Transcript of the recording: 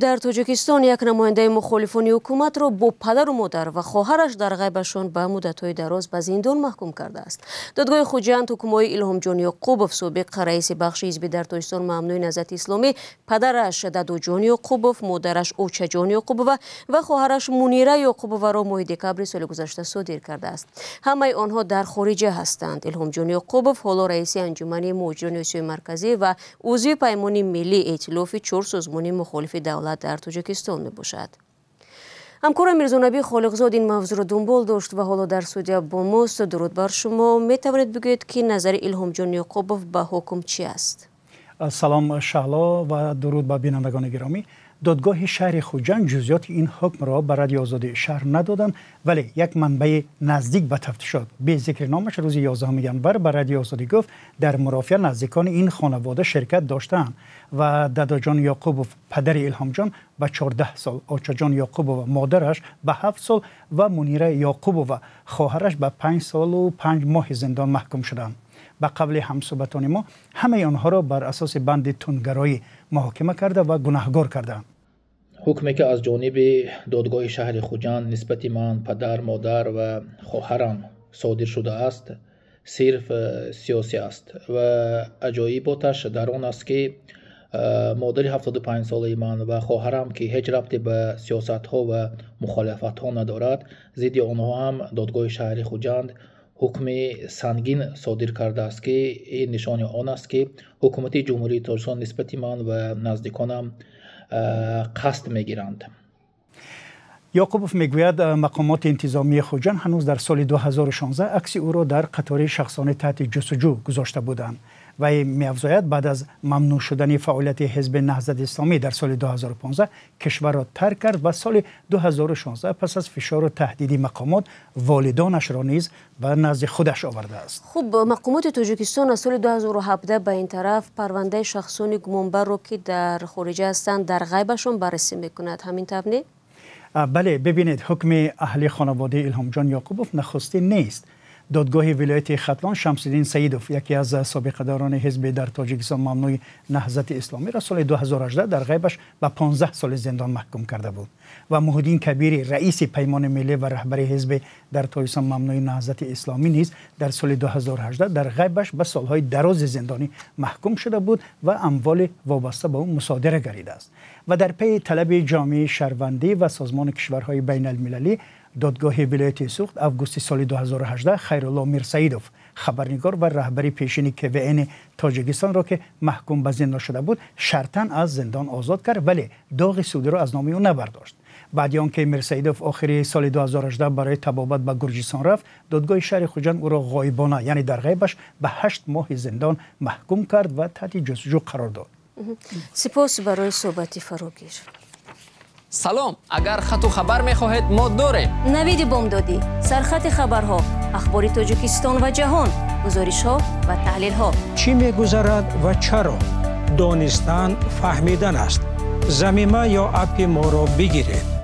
дар тоҷикистон як намояндаи мухолифони ҳукуматро бо падару модар ва хоҳараш дар ғайбашон ба муддатҳои дароз ба зиндон маҳкум кардааст додгоҳи хуҷанд ҳукмҳои илҳомҷон ёқубов собиқ раиси бахши ҳизби дар тоҷикистон мамнӯи назати исломӣ падараш дадуҷон ёқубов модараш очаҷон ёқубова ва хоҳараш мунира ёқубоваро моҳи декабри соли гузашта содир кардааст ҳамаи онҳо дар хориҷа ҳастанд илҳомҷон ёқубов ҳоло раиси анҷумани муҳоҷирони осиёи марказӣ ва узви паймони миллии эътилофи чор созмони мухолифи давлат ҳолат дар тоҷикистон мебошад ҳамкорам мирзонабӣ холиқзод ин мавзӯро дунбол дошт ва ҳоло дар судия бо мост дуруд бар шумо метавонед бигӯед ки назари илҳомҷон ёқубов ба ҳукм чи аст салом шаҳло ва дуруд ба бинандагони гиромӣ دادگاه شهر خوجان جزئیات این حکم را به رادیو آزادی شهر ندادند ولی یک منبع نزدیک به تفتیشات به ذکر نامش روز 11 ینور به رادیو آزادی گفت در مرافعه نزدیکان این خانواده شرکت داشتند و دادا جان و پدر الهام جان به 14 سال آچا جان و مادرش به 7 سال و منیره و خواهرش به 5 سال و 5 ماه زندان محکوم شدند به قبل همصحبتان ما همه آنها را بر اساس بند تونگرایی محاکمه کرده و گناهگار کردند ҳукме ки аз ҷониби додгоҳи шаҳри хуҷанд нисбати ман падар модар ва хоҳарам содир шудааст сирф э, сиёсӣ аст ва аҷоиботаш дар он аст ки э, модари 75 солаи ман ва хоҳарам ки ҳеҷ рабте ба сиёсатҳо ва мухолифатҳо надорад зидди онҳо ҳам додгоҳи шаҳри хуҷанд ҳукми сангин содир кардааст ки ин нишони он аст ки ҳукумати ҷумҳурии тоҷикистон нисбати ман ва наздиконам қасд мегиранд ёқубов мегӯяд э, мақомоти интизомии хуҷанд ҳанӯз дар соли 2016 акси ӯро дар қатори шахсони таҳти ҷусуҷӯ гузошта буданд و میافزاید بعد از ممنوع شدن فعالیت حزب نهضت اسلامی در سال 2015 کشور را ترک کرد و سال 2016 پس از فشار و تهدیدی مقامات والدانش را نیز به نزد خودش آورده است خوب مقامات تاجیکستان از سال 2017 به این طرف پرونده شخصان گمانبر را که در خارج هستند در غیبشون بررسی میکند همین تبنی بله ببینید حکم اهل خانواده الهام جان یعقوبوف نخستی نیست دادگاه ولایت خطلان شمسدین سیدوف یکی از داران حزب در تاجیکستان ممنوع نهضت اسلامی را سال 2018 در غیبش به 15 سال زندان محکوم کرده بود و مهدین کبیری رئیس پیمان ملی و رهبر حزب در تاجیکستان ممنوع نهضت اسلامی نیز در سال 2018 در غیبش به سالهای دراز زندانی محکوم شده بود و اموال وابسته به او مصادره گردیده است و در پی طلب جامعه شهروندی و سازمان کشورهای بین المللی دادگاه بلایتی سوخت اوگوست سال 2018 خیرالله میرسعیدوف خبرنگار و رهبری پیشینی کوین تاجیکستان را که محکوم به زندان شده بود شرطن از زندان آزاد کرد ولی داغ سودی را از نامی او نبرداشت بعد آنکه میرسعیدوف آخری سال 2018 برای تبابت به گرجستان رفت دادگاه شهر خوجند او را غایبانه یعنی در غیبش به هشت ماه زندان محکوم کرد و تحت جسجو قرار داد سپاس برای صحبتی فراگیر салом агар хату хабар мехоҳед мо дорем навиди бомдодӣ сархати хабарҳо ахбори тоҷикистон ва ҷаҳон гузоришҳо ва таҳлилҳо чӣ мегузарад ва чаро донистан фаҳмидан аст замима ё апи моро бигиред